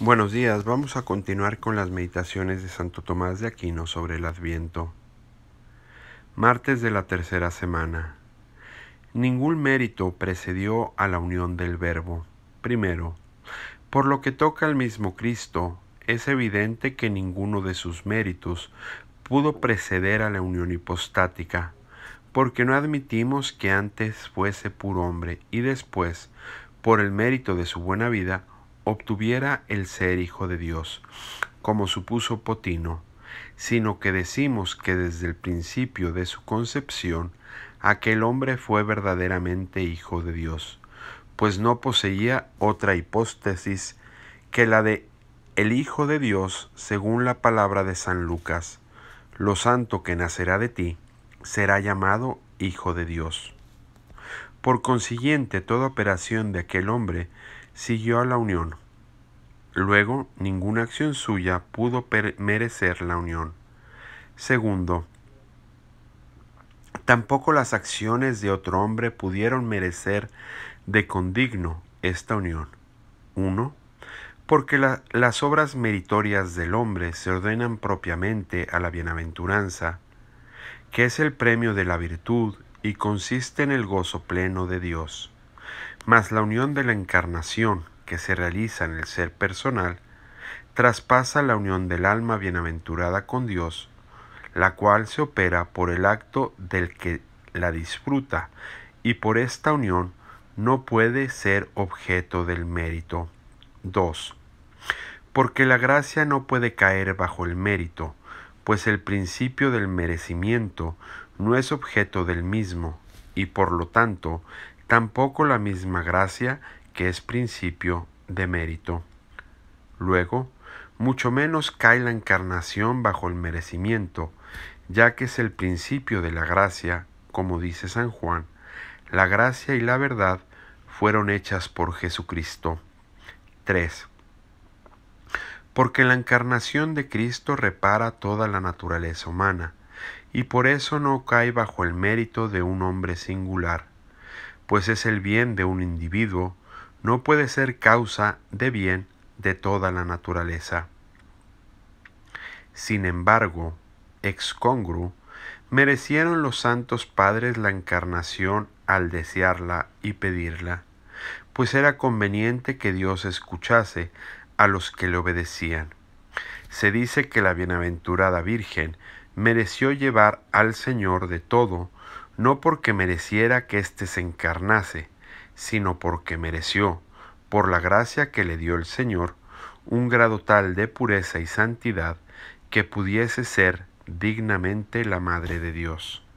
Buenos días, vamos a continuar con las meditaciones de Santo Tomás de Aquino sobre el Adviento. Martes de la tercera semana. Ningún mérito precedió a la unión del Verbo. Primero, por lo que toca al mismo Cristo, es evidente que ninguno de sus méritos pudo preceder a la unión hipostática, porque no admitimos que antes fuese puro hombre y después, por el mérito de su buena vida, obtuviera el ser hijo de Dios, como supuso Potino, sino que decimos que desde el principio de su concepción aquel hombre fue verdaderamente hijo de Dios, pues no poseía otra hipótesis que la de el Hijo de Dios según la palabra de San Lucas. Lo santo que nacerá de ti será llamado Hijo de Dios. Por consiguiente, toda operación de aquel hombre siguió a la Unión. Luego, ninguna acción suya pudo merecer la Unión. Segundo, tampoco las acciones de otro hombre pudieron merecer de condigno esta unión. Uno, porque las obras meritorias del hombre se ordenan propiamente a la bienaventuranza, que es el premio de la virtud y consiste en el gozo pleno de Dios mas la unión de la encarnación que se realiza en el ser personal traspasa la unión del alma bienaventurada con Dios, la cual se opera por el acto del que la disfruta, y por esta unión no puede ser objeto del mérito. 2. Porque la gracia no puede caer bajo el mérito, pues el principio del merecimiento no es objeto del mismo, y por lo tanto tampoco la misma gracia que es principio de mérito. Luego, mucho menos cae la encarnación bajo el merecimiento, ya que es el principio de la gracia, como dice San Juan, la gracia y la verdad fueron hechas por Jesucristo. 3. Porque la encarnación de Cristo repara toda la naturaleza humana, y por eso no cae bajo el mérito de un hombre singular, pues es el bien de un individuo, no puede ser causa de bien de toda la naturaleza. Sin embargo, ex congru, merecieron los santos padres la encarnación al desearla y pedirla, pues era conveniente que Dios escuchase a los que le obedecían. Se dice que la bienaventurada Virgen mereció llevar al Señor de todo no porque mereciera que éste se encarnase, sino porque mereció, por la gracia que le dio el Señor, un grado tal de pureza y santidad que pudiese ser dignamente la Madre de Dios.